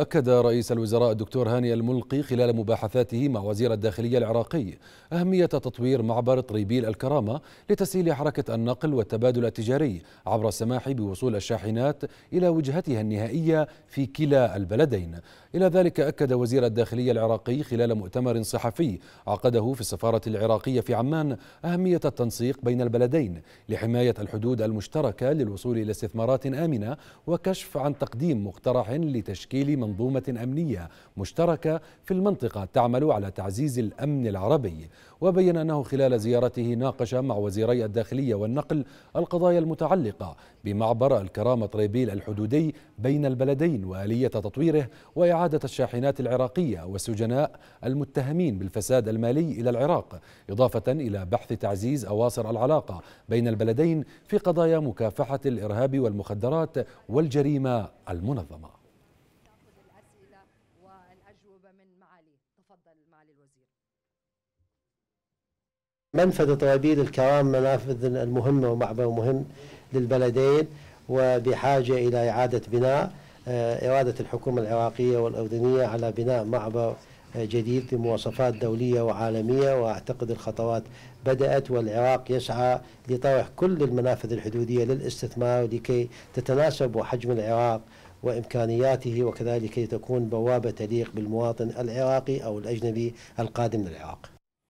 أكد رئيس الوزراء الدكتور هاني الملقي خلال مباحثاته مع وزير الداخلية العراقي أهمية تطوير معبر طريبيل الكرامة لتسهيل حركة النقل والتبادل التجاري عبر السماح بوصول الشاحنات إلى وجهتها النهائية في كلا البلدين إلى ذلك أكد وزير الداخلية العراقي خلال مؤتمر صحفي عقده في السفارة العراقية في عمان أهمية التنسيق بين البلدين لحماية الحدود المشتركة للوصول إلى استثمارات آمنة وكشف عن تقديم مقترح لتشكيل منظومة أمنية مشتركة في المنطقة تعمل على تعزيز الأمن العربي وبين أنه خلال زيارته ناقش مع وزيري الداخلية والنقل القضايا المتعلقة بمعبر الكرامة طريبيل الحدودي بين البلدين وآلية تطويره وإعادة الشاحنات العراقية والسجناء المتهمين بالفساد المالي إلى العراق إضافة إلى بحث تعزيز أواصر العلاقة بين البلدين في قضايا مكافحة الإرهاب والمخدرات والجريمة المنظمة أجوبة من معالي تفضل معالي الوزير منفذ طوابير الكرام منافذ المهمة ومعبر مهم للبلدين وبحاجة إلى إعادة بناء آه، إرادة الحكومة العراقية والأردنية على بناء معبر آه، جديد بمواصفات دولية وعالمية وأعتقد الخطوات بدأت والعراق يسعى لطرح كل المنافذ الحدودية للاستثمار لكي تتناسب وحجم العراق وإمكانياته وكذلك لتكون بوابة تليق بالمواطن العراقي أو الأجنبي القادم للعراق